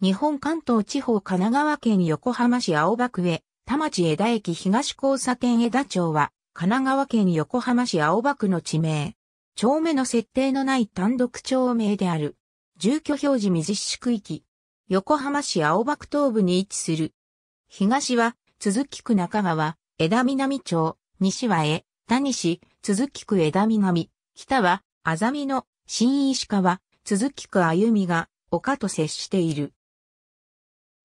日本関東地方神奈川県横浜市青葉区へ、田町枝駅東交差点枝町は、神奈川県横浜市青葉区の地名。町目の設定のない単独町名である。住居表示未実施区域。横浜市青葉区東部に位置する。東は、続き区中川、枝南町、西は江、谷市、続き区枝南、北は、あざみの、新石川、続き区歩みが、丘と接している。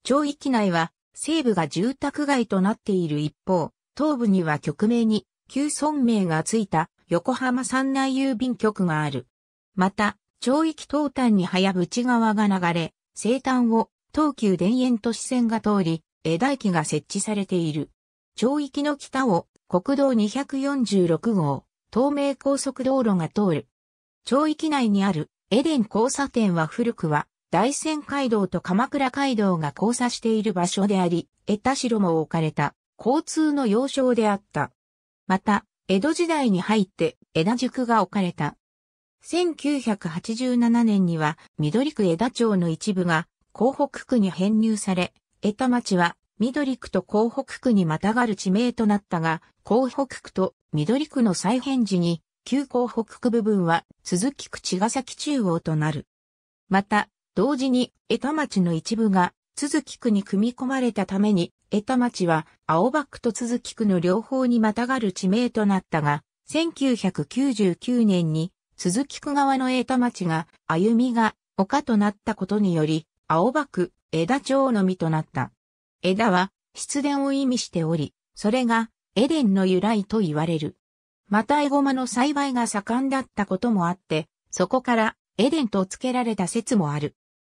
町域内は西部が住宅街となっている一方、東部には局名に旧村名がついた横浜山内郵便局がある。また、町域東端に早淵側が流れ、西端を東急田園都市線が通り、枝駅が設置されている。町域の北を国道246号、東名高速道路が通る。町域内にあるエデン交差点は古くは大仙街道と鎌倉街道が交差している場所であり、江田城も置かれた交通の要衝であった。また、江戸時代に入って江田宿が置かれた。1987年には緑区江田町の一部が江北区に編入され、江田町は緑区と江北区にまたがる地名となったが、江北区と緑区の再編時に、旧江北区部分は鈴木区茅ヶ崎中央となる。また、同時に、江田町の一部が、都筑区に組み込まれたために、江田町は、青葉区と都筑区の両方にまたがる地名となったが、1999年に、都筑区側の江田町が、歩みが、丘となったことにより、青葉区、江田町のみとなった。江田は、出電を意味しており、それが、エデンの由来と言われる。またエゴマの栽培が盛んだったこともあって、そこからエデンと付けられた説もある。